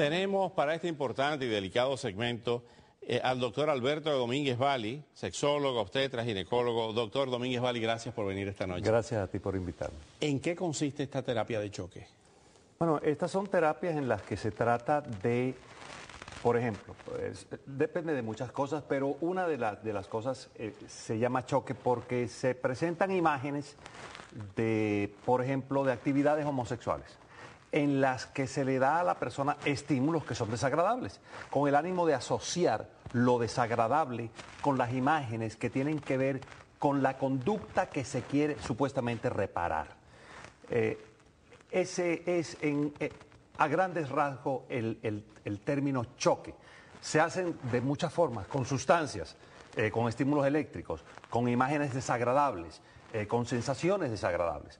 Tenemos para este importante y delicado segmento eh, al doctor Alberto Domínguez Vali, sexólogo, obstetra, ginecólogo. Doctor Domínguez Vali, gracias por venir esta noche. Gracias a ti por invitarme. ¿En qué consiste esta terapia de choque? Bueno, estas son terapias en las que se trata de, por ejemplo, depende de muchas cosas, pero una de, las cosas eh, se llama choque porque se presentan imágenes de, por ejemplo, de actividades homosexuales en las que se le da a la persona estímulos que son desagradables, con el ánimo de asociar lo desagradable con las imágenes que tienen que ver con la conducta que se quiere supuestamente reparar. Eh, ese es eh, a grandes rasgos el, término choque. Se hacen de muchas formas, con sustancias, eh, con estímulos eléctricos, con imágenes desagradables, con sensaciones desagradables.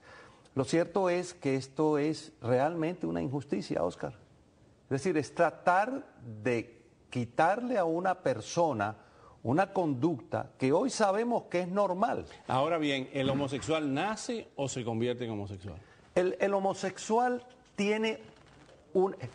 Lo cierto es que esto es realmente una injusticia, Oscar. Es decir, es tratar de quitarle a una persona una conducta que hoy sabemos que es normal. Ahora bien, ¿el homosexual nace o se convierte en homosexual? El, el homosexual tiene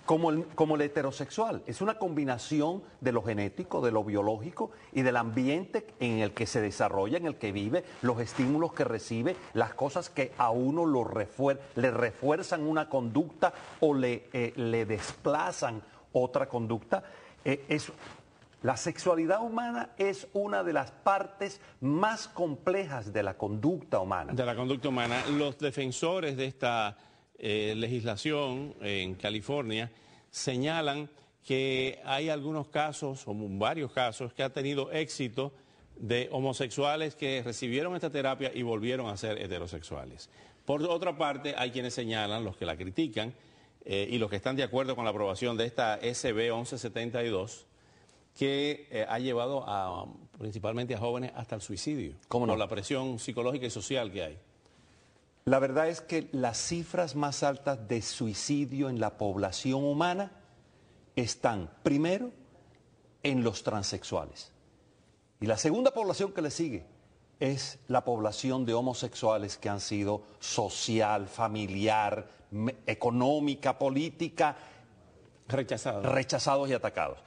como, el, como heterosexual, es una combinación de lo genético, de lo biológico y del ambiente en el que se desarrolla, en el que vive, los estímulos que recibe, las cosas que a uno lo refuer le refuerzan una conducta o le, eh, le desplazan otra conducta. Eh, la sexualidad humana es una de las partes más complejas de la conducta humana. De la conducta humana. Los defensores de esta eh, legislación en California señalan que hay algunos casos, o varios casos, que ha tenido éxito de homosexuales que recibieron esta terapia y volvieron a ser heterosexuales. Por otra parte, hay quienes señalan, los que la critican eh, y los que están de acuerdo con la aprobación de esta SB 1172, que eh, ha llevado principalmente a jóvenes hasta el suicidio, por la presión psicológica y social que hay. La verdad es que las cifras más altas de suicidio en la población humana están primero en los transexuales. Y la segunda población que le sigue es la población de homosexuales que han sido social, familiar, económica, política, rechazados, rechazados y atacados.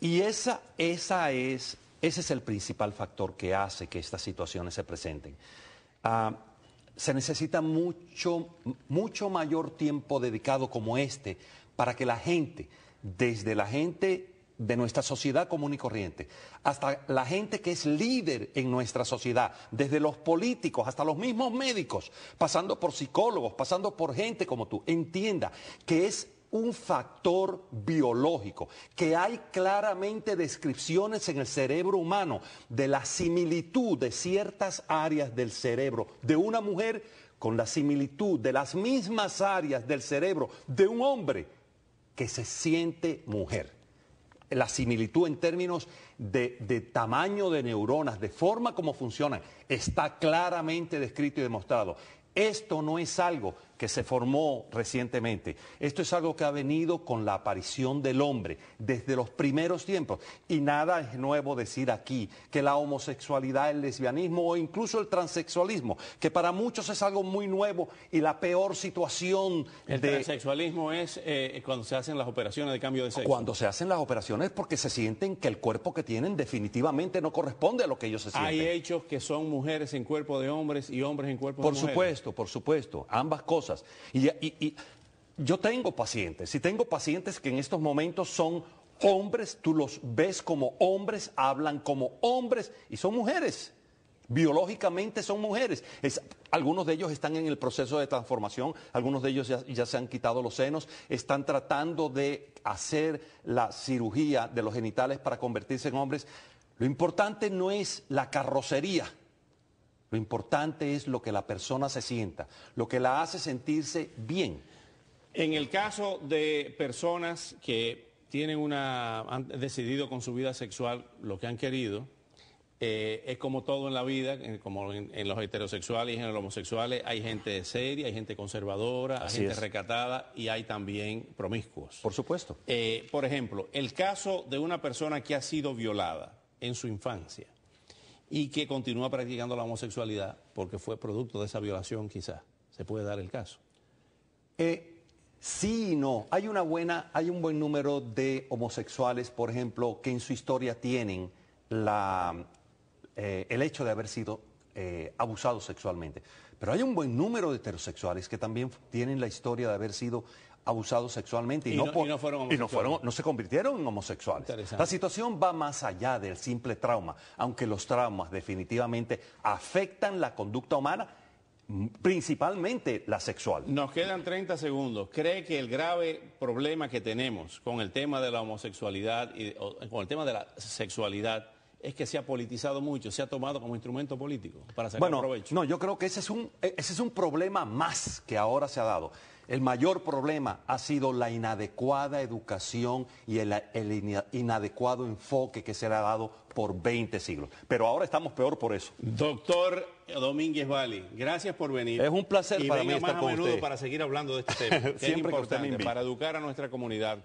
Y esa, esa es, ese es el principal factor que hace que estas situaciones se presenten. Ah, se necesita mucho, mucho mayor tiempo dedicado como este para que la gente, desde la gente de nuestra sociedad común y corriente, hasta la gente que es líder en nuestra sociedad, desde los políticos hasta los mismos médicos, pasando por psicólogos, pasando por gente como tú, entienda que es un factor biológico, que hay claramente descripciones en el cerebro humano de la similitud de ciertas áreas del cerebro de una mujer con la similitud de las mismas áreas del cerebro de un hombre que se siente mujer. La similitud en términos de, tamaño de neuronas, de forma como funcionan, está claramente descrito y demostrado. Esto no es algo que se formó recientemente. Esto es algo que ha venido con la aparición del hombre desde los primeros tiempos. Y nada es nuevo decir aquí que la homosexualidad, el lesbianismo o incluso el transexualismo, que para muchos es algo muy nuevo y la peor situación de... transexualismo es eh, cuando se hacen las operaciones de cambio de sexo. Cuando se hacen las operaciones porque se sienten que el cuerpo que tienen definitivamente no corresponde a lo que ellos se sienten. Hay hechos que son mujeres en cuerpo de hombres y hombres en cuerpo de mujeres. Por supuesto, por supuesto. Ambas cosas. Y, yo tengo pacientes, y tengo pacientes que en estos momentos son hombres, tú los ves como hombres, hablan como hombres, y son mujeres biológicamente son mujeres. algunos de ellos están en el proceso de transformación, algunos de ellos ya, se han quitado los senos, están tratando de hacer la cirugía de los genitales para convertirse en hombres. Lo importante no es la carrocería, lo importante es lo que la persona se sienta, lo que la hace sentirse bien. En el caso de personas que tienen una, han decidido con su vida sexual lo que han querido, eh, es como todo en la vida, eh, como en, los heterosexuales y en los homosexuales, hay gente seria, hay gente conservadora, hay gente recatada y hay también promiscuos. Por supuesto. Eh, por ejemplo, el caso de una persona que ha sido violada en su infancia y que continúa practicando la homosexualidad porque fue producto de esa violación quizás. Se puede dar el caso. Eh, sí y no. Hay una buena, hay un buen número de homosexuales, por ejemplo, que en su historia tienen eh, el hecho de haber sido eh, abusados sexualmente. Pero hay un buen número de heterosexuales que también tienen la historia de haber sido abusados sexualmente y, no, fueron no, se convirtieron en homosexuales. La situación va más allá del simple trauma, aunque los traumas definitivamente afectan la conducta humana, principalmente la sexual. Nos quedan 30 segundos. ¿Cree que el grave problema que tenemos con el tema de la homosexualidad y con el tema de la sexualidad es que se ha politizado mucho, se ha tomado como instrumento político para sacar bueno, No, yo creo que ese es un e, ese es un problema más que ahora se ha dado. El mayor problema ha sido la inadecuada educación y el, inadecuado enfoque que se le ha dado por 20 siglos. Pero ahora estamos peor por eso. Doctor Domínguez Vali, gracias por venir. Es un placer para mí estar más a menudo para seguir hablando de este tema. Siempre es importante para educar a nuestra comunidad.